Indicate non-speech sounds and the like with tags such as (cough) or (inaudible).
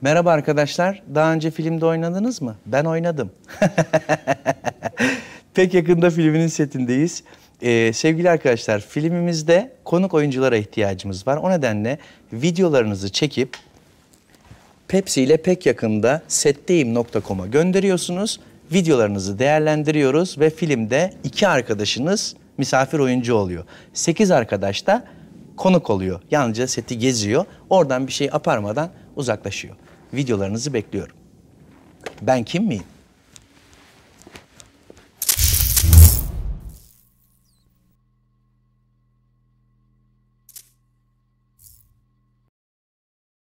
Merhaba arkadaşlar. Daha önce filmde oynadınız mı? Ben oynadım. (laughs) Pek yakında filminin setindeyiz. Ee, sevgili arkadaşlar, filmimizde konuk oyunculara ihtiyacımız var. O nedenle videolarınızı çekip Pepsi ile pek yakında setteyim.com'a gönderiyorsunuz. Videolarınızı değerlendiriyoruz ve filmde iki arkadaşınız misafir oyuncu oluyor. Sekiz arkadaş da konuk oluyor. Yalnızca seti geziyor. Oradan bir şey aparmadan uzaklaşıyor. Videolarınızı bekliyorum. Ben kim miyim?